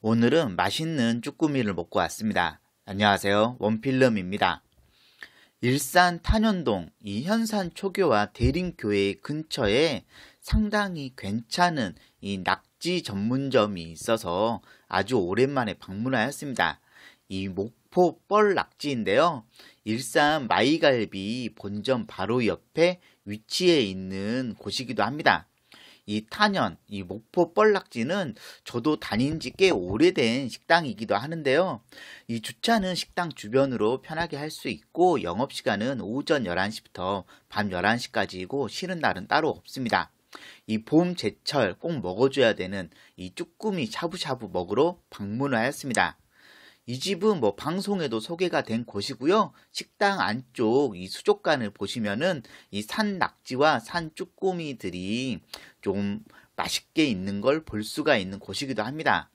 오늘은 맛있는 쭈꾸미를 먹고 왔습니다. 안녕하세요. 원필름입니다. 일산 탄현동 이 현산 초교와 대림교회 근처에 상당히 괜찮은 이 낙지 전문점이 있어서 아주 오랜만에 방문하였습니다. 이 목포 뻘 낙지인데요. 일산 마이갈비 본점 바로 옆에 위치해 있는 곳이기도 합니다. 이 탄현, 이 목포 뻘락지는 저도 다닌 지 꽤 오래된 식당이기도 하는데요. 이 주차는 식당 주변으로 편하게 할 수 있고 영업시간은 오전 11시부터 밤 11시까지이고 쉬는 날은 따로 없습니다. 이 봄 제철 꼭 먹어줘야 되는 이 쭈꾸미 샤브샤브 먹으러 방문을 하였습니다. 이 집은 뭐 방송에도 소개가 된 곳이고요. 식당 안쪽 이 수족관을 보시면은 이산 낙지와 산 쭈꾸미들이 좀 맛있게 있는 걸 볼 수가 있는 곳이기도 합니다.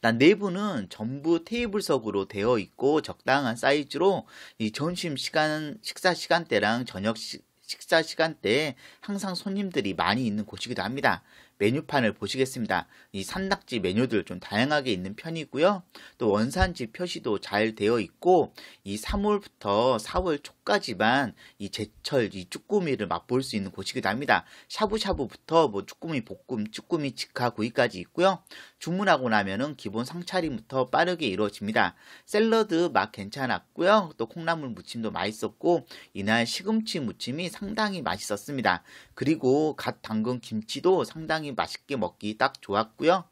난 내부는 네 전부 테이블석으로 되어 있고 적당한 사이즈로 이 점심 시간 식사 시간대랑 저녁 시, 식사 시간대에 항상 손님들이 많이 있는 곳이기도 합니다. 메뉴판을 보시겠습니다. 이 산낙지 메뉴들 좀 다양하게 있는 편이고요. 또 원산지 표시도 잘 되어 있고 이 3월부터 4월 초까지만 이 제철 이 쭈꾸미를 맛볼 수 있는 곳이기도 합니다. 샤브샤브부터 뭐 쭈꾸미 볶음, 쭈꾸미 직화 구이까지 있고요. 주문하고 나면은 기본 상차림부터 빠르게 이루어집니다. 샐러드 맛 괜찮았고요. 또 콩나물 무침도 맛있었고 이날 시금치 무침이 상당히 맛있었습니다. 그리고 갓 담근 김치도 상당히 굉장히 맛있게 먹기 딱 좋았고요.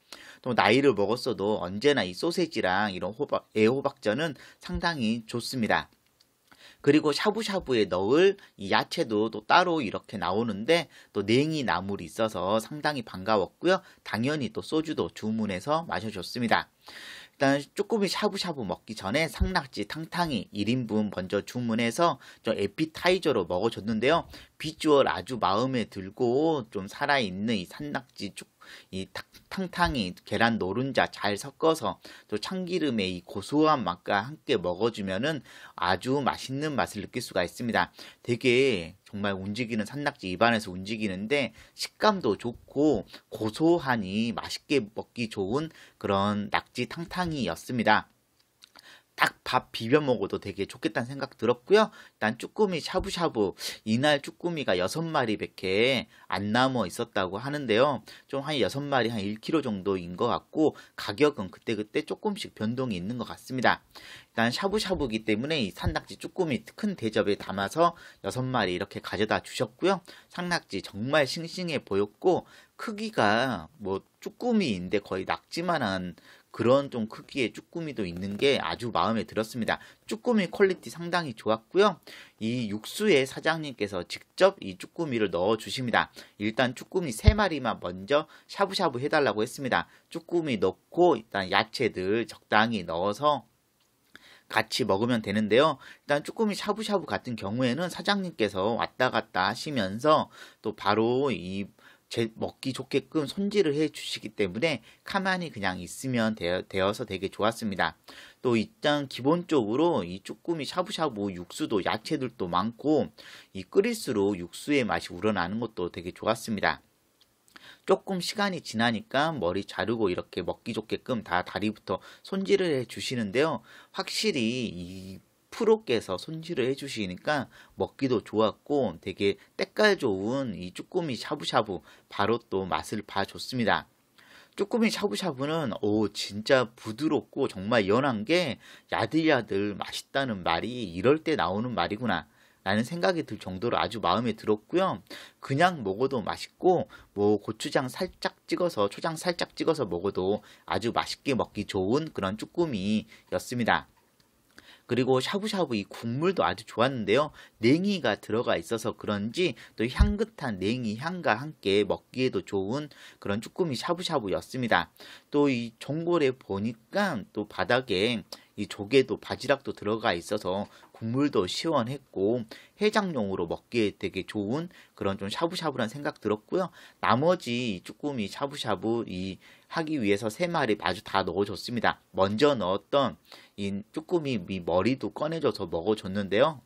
또 나이를 먹었어도 언제나 이 소세지랑 이런 호박, 애호박전은 상당히 좋습니다. 그리고 샤브샤브에 넣을 이 야채도 또 따로 이렇게 나오는데 또 냉이 나물이 있어서 상당히 반가웠고요. 당연히 또 소주도 주문해서 마셔줬습니다. 일단 쭈꾸미 샤브샤브 먹기 전에 상낙지 탕탕이 1인분 먼저 주문해서 좀 에피타이저로 먹어줬는데요. 비주얼 아주 마음에 들고 좀 살아있는 이 산낙지 쭈꾸미 이 탕탕이 계란 노른자 잘 섞어서 또 참기름에 이 고소한 맛과 함께 먹어주면은 아주 맛있는 맛을 느낄 수가 있습니다. 되게 정말 움직이는 산낙지 입안에서 움직이는데 식감도 좋고 고소하니 맛있게 먹기 좋은 그런 낙지 탕탕이였습니다. 딱밥 비벼 먹어도 되게 좋겠다는 생각 들었고요. 일단 쭈꾸미 샤브샤브 이날 쭈꾸미가 여섯 마리밖에 안 남아 있었다고 하는데요. 좀 한 여섯 마리 한 1kg 정도인 것 같고 가격은 그때그때 조금씩 변동이 있는 것 같습니다. 일단 샤브샤브기 때문에 이 산낙지 쭈꾸미 큰 대접에 담아서 여섯 마리 이렇게 가져다 주셨고요. 산낙지 정말 싱싱해 보였고 크기가 뭐 쭈꾸미인데 거의 낙지만한 그런 좀 크기의 쭈꾸미도 있는 게 아주 마음에 들었습니다. 쭈꾸미 퀄리티 상당히 좋았고요. 이 육수에 사장님께서 직접 이 쭈꾸미를 넣어 주십니다. 일단 쭈꾸미 3마리만 먼저 샤브샤브 해달라고 했습니다. 쭈꾸미 넣고 일단 야채들 적당히 넣어서 같이 먹으면 되는데요. 일단 쭈꾸미 샤브샤브 같은 경우에는 사장님께서 왔다 갔다 하시면서 또 바로 이제 먹기 좋게끔 손질을 해 주시기 때문에 가만히 그냥 있으면 되어, 서 되게 좋았습니다. 또 일단 기본적으로 이 쭈꾸미 샤브샤브 육수도 야채들도 많고 이 끓일수록 육수의 맛이 우러나는 것도 되게 좋았습니다. 조금 시간이 지나니까 머리 자르고 이렇게 먹기 좋게끔 다 다리부터 손질을 해 주시는데요. 확실히 이 프로께서 손질을 해주시니까 먹기도 좋았고 되게 때깔 좋은 이 쭈꾸미 샤브샤브 바로 또 맛을 봐줬습니다. 쭈꾸미 샤브샤브는 오 진짜 부드럽고 정말 연한 게 야들야들 맛있다는 말이 이럴 때 나오는 말이구나 라는 생각이 들 정도로 아주 마음에 들었고요. 그냥 먹어도 맛있고 뭐 고추장 살짝 찍어서 초장 살짝 찍어서 먹어도 아주 맛있게 먹기 좋은 그런 쭈꾸미였습니다. 그리고 샤브샤브 이 국물도 아주 좋았는데요. 냉이가 들어가 있어서 그런지 또 향긋한 냉이 향과 함께 먹기에도 좋은 그런 쭈꾸미 샤브샤브였습니다. 또이 전골에 보니까 또 바닥에 이 조개도 바지락도 들어가 있어서 국물도 시원했고 해장용으로 먹기에 되게 좋은 그런 좀 샤브샤브란 생각 들었고요. 나머지 쭈꾸미 샤브샤브 이 하기 위해서 세 마리 마주다 넣어줬습니다. 먼저 넣었던 이 쭈꾸미 머리도 꺼내줘서 먹어줬는데요.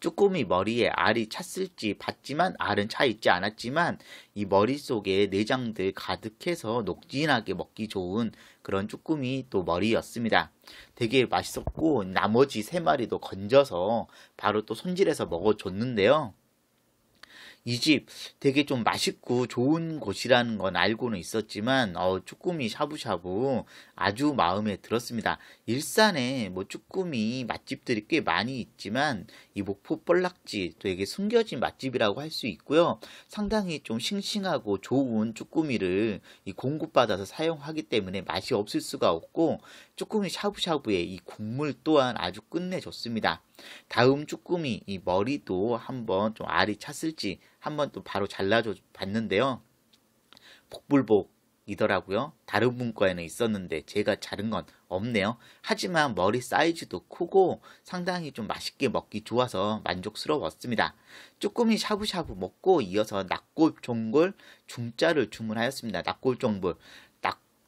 쭈꾸미 머리에 알이 찼을지 봤지만 알은 차 있지 않았지만 이 머릿속에 내장들 가득해서 녹진하게 먹기 좋은 그런 쭈꾸미 또 머리였습니다. 되게 맛있었고 나머지 세 마리도 건져서 바로 또 손질해서 먹어줬는데요. 이집 되게 좀 맛있고 좋은 곳이라는 건 알고는 있었지만 어, 쭈꾸미 샤브샤브 아주 마음에 들었습니다. 일산에 뭐 쭈꾸미 맛집들이 꽤 많이 있지만 이 목포 뻘락지 되게 숨겨진 맛집이라고 할 수 있고요. 상당히 좀 싱싱하고 좋은 쭈꾸미를 이 공급받아서 사용하기 때문에 맛이 없을 수가 없고 쭈꾸미 샤브샤브의 이 국물 또한 아주 끝내줬습니다. 다음 쭈꾸미 이 머리도 한번 좀 알이 찼을지 한번 또 바로 잘라줘 봤는데요. 복불복이더라고요. 다른 분과에는 있었는데 제가 자른 건 없네요. 하지만 머리 사이즈도 크고 상당히 좀 맛있게 먹기 좋아서 만족스러웠습니다. 쭈꾸미 샤브샤브 먹고 이어서 낙골 종골 중짜를 주문하였습니다. 낙골 종골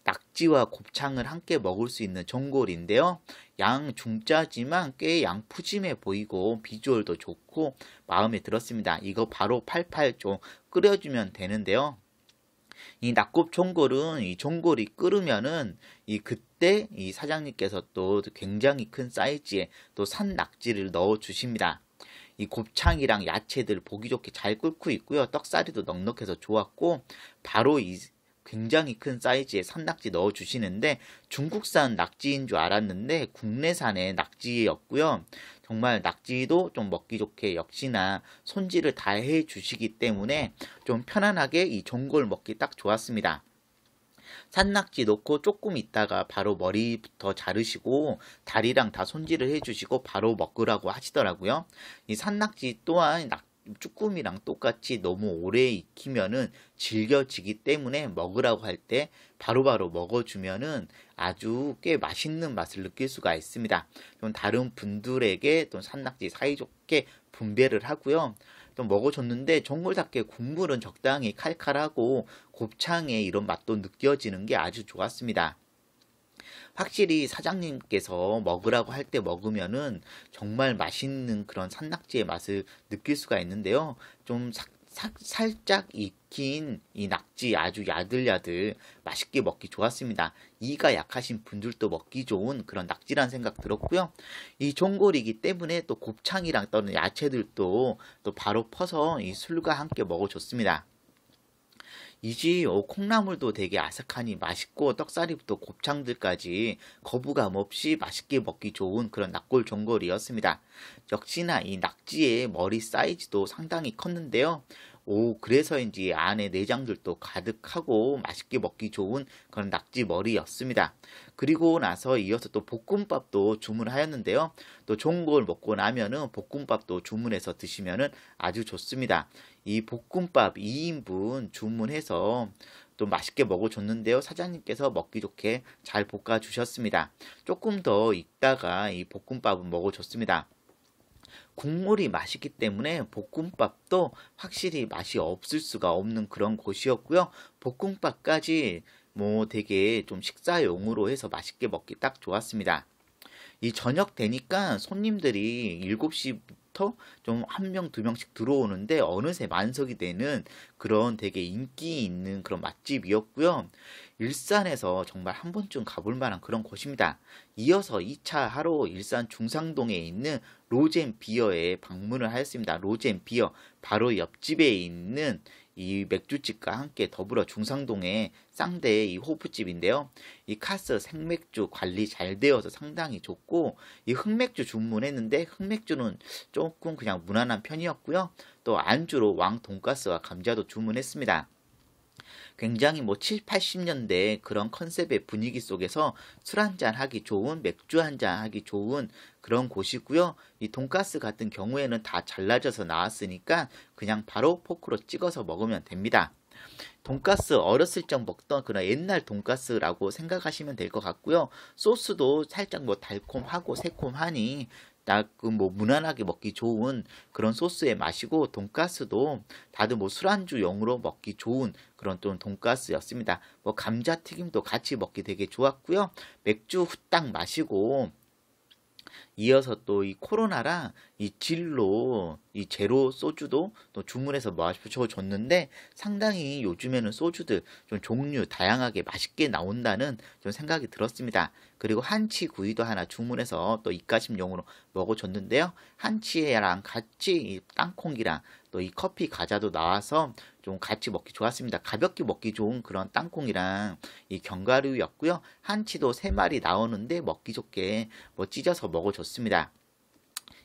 낙지와 곱창을 함께 먹을 수 있는 전골인데요. 양 중짜지만 꽤 양 푸짐해 보이고 비주얼도 좋고 마음에 들었습니다. 이거 바로 팔팔 좀 끓여주면 되는데요. 이 낙곱 전골은 이 전골이 끓으면은 이 그때 이 사장님께서 또 굉장히 큰 사이즈에 또산 낙지를 넣어 주십니다. 이 곱창이랑 야채들 보기 좋게 잘 끓고 있고요. 떡사리도 넉넉해서 좋았고 바로 이 굉장히 큰 사이즈의 산낙지 넣어주시는데 중국산 낙지인 줄 알았는데 국내산의 낙지였고요. 정말 낙지도 좀 먹기 좋게 역시나 손질을 다 해주시기 때문에 좀 편안하게 이 전골 먹기 딱 좋았습니다. 산낙지 넣고 조금 있다가 바로 머리부터 자르시고 다리랑 다 손질을 해주시고 바로 먹으라고 하시더라고요. 이 산낙지 또한 낙 쭈꾸미랑 똑같이 너무 오래 익히면은 질겨지기 때문에 먹으라고 할 때 바로바로 먹어주면은 아주 꽤 맛있는 맛을 느낄 수가 있습니다. 좀 다른 분들에게 또 산낙지 사이좋게 분배를 하고요. 좀 먹어줬는데 정골답게 국물은 적당히 칼칼하고 곱창의 이런 맛도 느껴지는 게 아주 좋았습니다. 확실히 사장님께서 먹으라고 할 때 먹으면은 정말 맛있는 그런 산낙지의 맛을 느낄 수가 있는데요. 좀 삭, 삭, 살짝 익힌 이 낙지 아주 야들야들 맛있게 먹기 좋았습니다. 이가 약하신 분들도 먹기 좋은 그런 낙지란 생각 들었고요. 이 종골이기 때문에 또 곱창이랑 또는 야채들도 또 바로 퍼서 이 술과 함께 먹어줬습니다. 이집 콩나물도 되게 아삭하니 맛있고 떡사리부터 곱창들까지 거부감 없이 맛있게 먹기 좋은 그런 낙골 전골이었습니다. 역시나 이 낙지의 머리 사이즈도 상당히 컸는데요. 오그래서 이제 안에 내장들도 가득하고 맛있게 먹기 좋은 그런 낙지 머리였습니다. 그리고 나서 이어서 또 볶음밥도 주문하였는데요. 또 좋은 걸 먹고 나면은 볶음밥도 주문해서 드시면은 아주 좋습니다. 이 볶음밥 2인분 주문해서 또 맛있게 먹어줬는데요. 사장님께서 먹기 좋게 잘 볶아주셨습니다. 조금 더 있다가 이 볶음밥은 먹어줬습니다. 국물이 맛있기 때문에 볶음밥도 확실히 맛이 없을 수가 없는 그런 곳이었고요. 볶음밥까지 뭐 되게 좀 식사용으로 해서 맛있게 먹기 딱 좋았습니다. 이 저녁 되니까 손님들이 7시부터 좀 한 명, 두 명씩 들어오는데 어느새 만석이 되는 그런 되게 인기 있는 그런 맛집이었고요. 일산에서 정말 한 번쯤 가볼 만한 그런 곳입니다. 이어서 2차 하루 일산 중상동에 있는 로젠 비어에 방문을 하였습니다. 로젠 비어 바로 옆집에 있는 이 맥주집과 함께 더불어 중상동의 쌍대의 이 호프집인데요. 이 카스 생맥주 관리 잘 되어서 상당히 좋고 이 흑맥주 주문했는데 흑맥주는 조금 그냥 무난한 편이었고요. 또 안주로 왕 돈가스와 감자도 주문했습니다. 굉장히 뭐 7, 80년대 그런 컨셉의 분위기 속에서 술 한 잔 하기 좋은 맥주 한 잔 하기 좋은 그런 곳이고요. 이 돈가스 같은 경우에는 다 잘라져서 나왔으니까 그냥 바로 포크로 찍어서 먹으면 됩니다. 돈가스 어렸을 적 먹던 그런 옛날 돈가스라고 생각하시면 될 것 같고요. 소스도 살짝 뭐 달콤하고 새콤하니 딱뭐 무난하게 먹기 좋은 그런 소스에 마시고 돈가스도 다들 뭐 술안주용으로 먹기 좋은 그런 또 돈가스였습니다. 뭐 감자튀김도 같이 먹기 되게 좋았고요. 맥주 후딱 마시고 이어서 또 이 코로나랑 이 진로 이 제로 소주도 또 주문해서 마셔 뭐 줬는데 상당히 요즘에는 소주들 좀 종류 다양하게 맛있게 나온다는 좀 생각이 들었습니다. 그리고 한치 구이도 하나 주문해서 또 입가심용으로 먹어줬는데요. 한치랑 같이 이 땅콩이랑 또 이 커피 과자도 나와서 좀 같이 먹기 좋았습니다. 가볍게 먹기 좋은 그런 땅콩이랑 이 견과류였고요. 한치도 세 마리 나오는데 먹기 좋게 뭐 찢어서 먹어줬습니다. 좋습니다.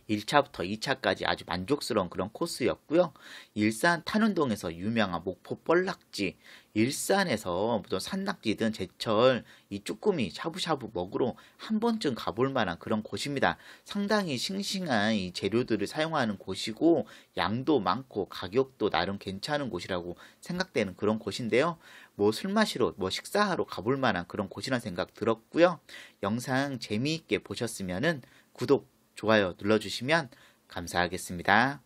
1차부터 2차까지 아주 만족스러운 그런 코스였고요. 일산 탄운동에서 유명한 목포 뻘락지, 일산에서 무슨 산낙지든 제철 이 쭈꾸미 샤브샤브 먹으러 한 번쯤 가볼 만한 그런 곳입니다. 상당히 싱싱한 이 재료들을 사용하는 곳이고 양도 많고 가격도 나름 괜찮은 곳이라고 생각되는 그런 곳인데요. 뭐 술 마시러 뭐 식사하러 가볼 만한 그런 곳이라는 생각 들었고요. 영상 재미있게 보셨으면은 구독, 좋아요 눌러주시면 감사하겠습니다.